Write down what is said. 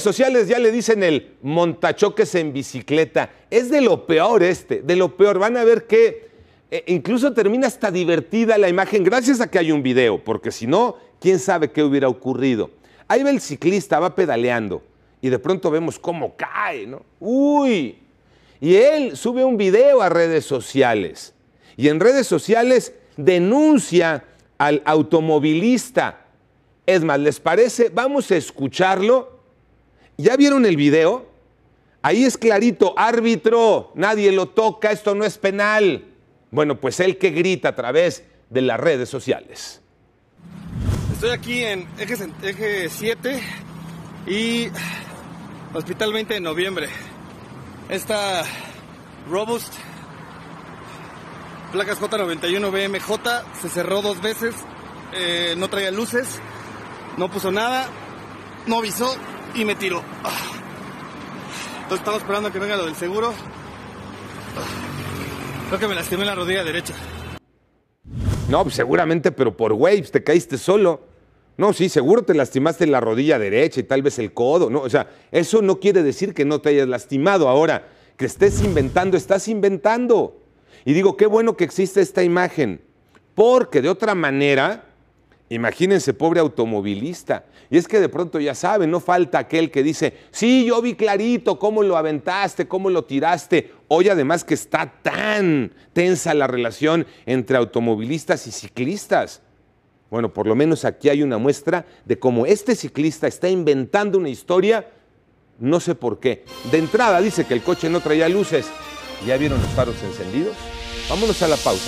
sociales ya le dicen el montachoques en bicicleta. Es de lo peor este, de lo peor. Van a ver que eh, incluso termina hasta divertida la imagen gracias a que hay un video, porque si no, quién sabe qué hubiera ocurrido. Ahí va el ciclista, va pedaleando y de pronto vemos cómo cae, ¿no? Uy. Y él sube un video a redes sociales y en redes sociales denuncia al automovilista. Es más, ¿les parece? Vamos a escucharlo ¿Ya vieron el video? Ahí es clarito, árbitro, nadie lo toca, esto no es penal. Bueno, pues el que grita a través de las redes sociales. Estoy aquí en eje, 7 y Hospital 20 de Noviembre. Esta Robust placas J91BMJ se cerró dos veces, eh, no traía luces, no puso nada, no avisó, y me tiró. Ah. Entonces esperando a que venga lo del seguro. Creo que me lastimé la rodilla derecha. No, pues, seguramente, pero por waves te caíste solo. No, sí, seguro te lastimaste la rodilla derecha y tal vez el codo, ¿no? O sea, eso no quiere decir que no te hayas lastimado. Ahora, que estés inventando, estás inventando. Y digo, qué bueno que existe esta imagen, porque de otra manera, Imagínense, pobre automovilista. Y es que de pronto ya saben, no falta aquel que dice, sí, yo vi clarito cómo lo aventaste, cómo lo tiraste. Hoy además que está tan tensa la relación entre automovilistas y ciclistas. Bueno, por lo menos aquí hay una muestra de cómo este ciclista está inventando una historia, no sé por qué. De entrada dice que el coche no traía luces. ¿Ya vieron los faros encendidos? Vámonos a la pausa.